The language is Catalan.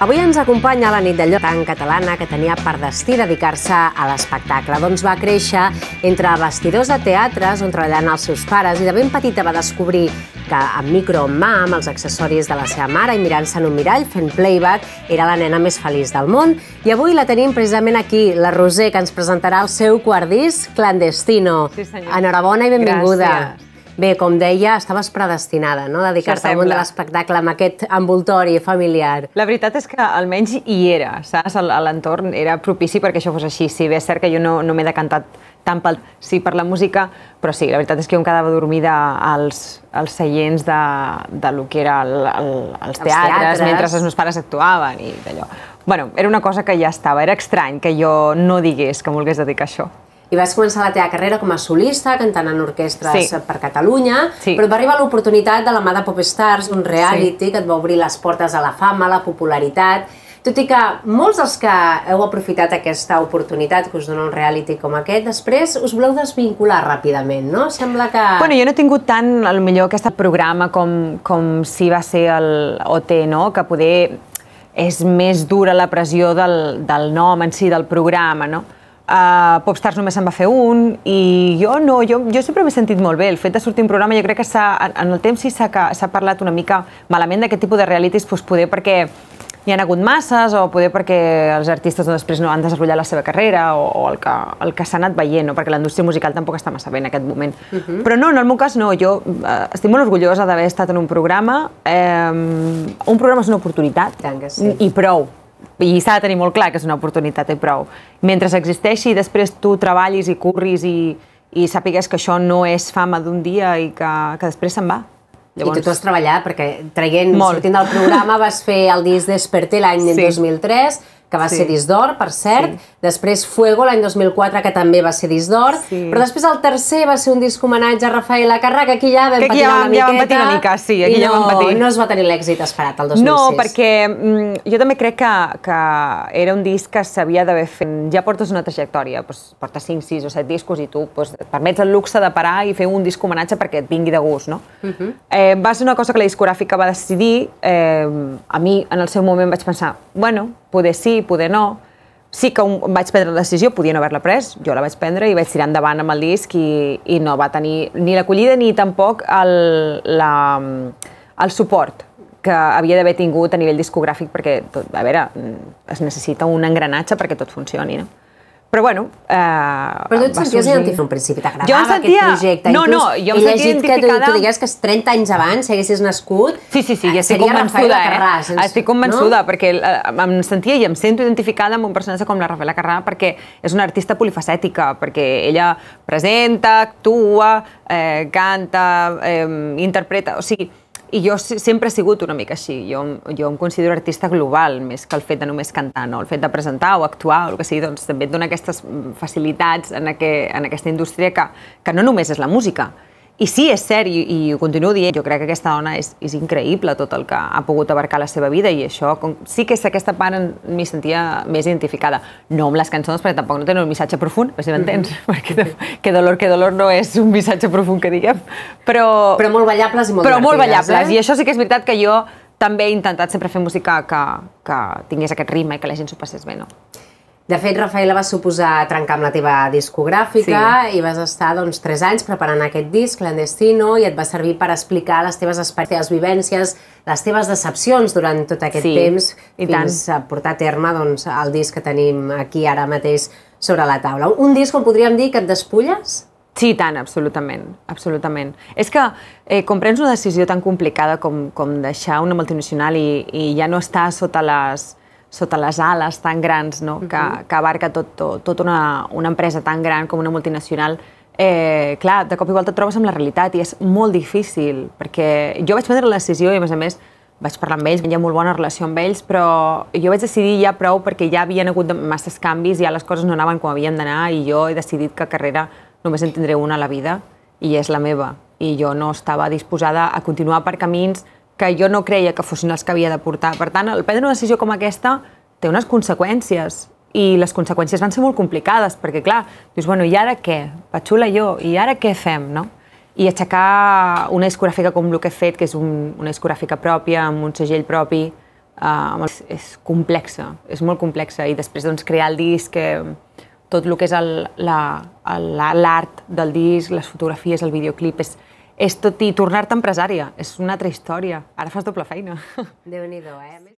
Avui ens acompanya la nit d'allò tan catalana que tenia per destí dedicar-se a l'espectacle. Doncs va créixer entre vestidors de teatres on treballaven els seus pares i de ben petita va descobrir que amb micro en mà, amb els accessoris de la seva mare i mirant-se en un mirall, fent playback, era la nena més feliç del món. I avui la tenim precisament aquí, la Roser, que ens presentarà el seu quart disc, Clandestino. Sí, senyor. Enhorabona i benvinguda. Gràcies. Bé, com deia, estaves predestinada no? a dedicar-te al món de l'espectacle amb aquest envoltori familiar. La veritat és que almenys hi era, saps? L'entorn era propici perquè això fos així. Si bé és cert que jo no, no m'he decantat tant pel, sí per la música, però sí, la veritat és que jo em quedava dormida als, als seients de, de lo que era el, el, els, teatres, els teatres, mentre els meus pares actuaven i d'allò. Bueno, era una cosa que ja estava, era estrany que jo no digués que volgués dedicar a això i vas començar la teva carrera com a solista, cantant en orquestres sí. per Catalunya, sí. però va arribar l'oportunitat de la mà de Popstars, un reality sí. que et va obrir les portes a la fama, a la popularitat, tot i que molts dels que heu aprofitat aquesta oportunitat que us dona un reality com aquest, després us voleu desvincular ràpidament, no? Sembla que... Bueno, jo no he tingut tant, al millor aquest programa com, com si va ser el OT, no? Que poder és més dura la pressió del, del nom en si, del programa, no? uh, Popstars només se'n va fer un, i jo no, jo, jo sempre m'he sentit molt bé. El fet de sortir un programa, jo crec que en, en el temps sí s'ha parlat una mica malament d'aquest tipus de realities, doncs poder perquè hi han hagut masses, o poder perquè els artistes no, doncs, després no han desenvolupat la seva carrera, o, o el que, el que s'ha anat veient, no? perquè la indústria musical tampoc està massa bé en aquest moment. Uh mhm. -huh. Però no, en el meu cas no, jo eh, estic molt orgullosa d'haver estat en un programa, eh, un programa és una oportunitat, Tant sí. i prou, i s'ha de tenir molt clar que és una oportunitat i prou. Mentre existeixi i després tu treballis i curris i, i sàpigues que això no és fama d'un dia i que, que després se'n va. Llavors... I tu has treballat perquè traient, Molt. sortint del programa vas fer el disc Desperté l'any sí. 2003, que va sí. ser disc d'or, per cert. Sí. Després Fuego, l'any 2004, que també va ser disc d'or. Sí. Però després el tercer va ser un disc homenatge a Rafael Carrà, que aquí ja vam aquí patir ja, una miqueta. Ja vam patir una mica, sí, aquí no, ja vam patir. no es va tenir l'èxit esperat, el 2006. No, perquè mm, jo també crec que, que era un disc que s'havia d'haver fet. Ja portes una trajectòria, doncs, portes 5, 6 o 7 discos i tu doncs, et permets el luxe de parar i fer un disc homenatge perquè et vingui de gust, no? Uh mhm. -huh. eh, va ser una cosa que la discogràfica va decidir. Eh, a mi, en el seu moment, vaig pensar, bueno, poder sí, poder no. Sí que un, vaig prendre la decisió, podia no haver-la pres, jo la vaig prendre i vaig tirar endavant amb el disc i, i no va tenir ni l'acollida ni tampoc el, la, el suport que havia d'haver tingut a nivell discogràfic perquè, tot, a veure, es necessita un engranatge perquè tot funcioni, no? Però bueno... Eh, però tu et senties sorgir... identificada en principi, t'agradava sentia... aquest projecte. No, no, jo em sentia identificada... Que tu, tu digues que 30 anys abans, si haguessis nascut, sí, sí, sí, ja estic convençuda, eh? Carràs, eh? Estic convençuda, no? perquè eh, em sentia i em sento identificada amb un personatge com la Rafaela Carrà, perquè és una artista polifacètica, perquè ella presenta, actua, eh, canta, eh, interpreta... O sigui, i jo sempre he sigut una mica així. Jo, jo em considero artista global, més que el fet de només cantar, no? El fet de presentar o actuar o el que sigui, doncs també et dona aquestes mm, facilitats en, aqu en aquesta indústria que, que no només és la música, i sí, és cert, i, i ho continuo dient, jo crec que aquesta dona és, és increïble tot el que ha pogut abarcar la seva vida i això com, sí que és aquesta part en, mi sentia més identificada. No amb les cançons, perquè tampoc no tenen un missatge profund, si m'entens, mm -hmm. perquè de, que dolor, que dolor no és un missatge profund que diguem, però... Però molt ballables i molt Però molt ballables, eh? i això sí que és veritat que jo també he intentat sempre fer música que, que tingués aquest ritme i que la gent s'ho passés bé, no? De fet, Rafaela va suposar trencar amb la teva discogràfica sí. i vas estar doncs, 3 anys preparant aquest disc, Clandestino, i et va servir per explicar les teves experiències, vivències, les teves decepcions durant tot aquest sí, temps fins tant. a portar a terme doncs, el disc que tenim aquí ara mateix sobre la taula. Un disc on podríem dir que et despulles? Sí, tant, absolutament, absolutament. És que eh, com prens una decisió tan complicada com, com deixar una multinacional i, i ja no estar sota les, sota les ales tan grans no? Uh -huh. que, que abarca tot, tot, tot una, una empresa tan gran com una multinacional, eh, clar, de cop i volta et trobes amb la realitat i és molt difícil, perquè jo vaig prendre la decisió i, a més a més, vaig parlar amb ells, hi ha molt bona relació amb ells, però jo vaig decidir ja prou perquè ja havien hagut masses canvis, ja les coses no anaven com havien d'anar i jo he decidit que carrera només en tindré una a la vida i és la meva. I jo no estava disposada a continuar per camins que jo no creia que fossin els que havia de portar. Per tant, el prendre una decisió com aquesta té unes conseqüències i les conseqüències van ser molt complicades, perquè clar, dius, bueno, i ara què? Patxula jo, i ara què fem, no? I aixecar una discogràfica com el que he fet, que és un, una discogràfica pròpia, amb un segell propi, eh, és, és complexa, és molt complexa. I després doncs, crear el disc, eh, tot el que és l'art la, del disc, les fotografies, el videoclip, és, és tot i tornar-te empresària. És una altra història. Ara fas doble feina. déu nhi eh?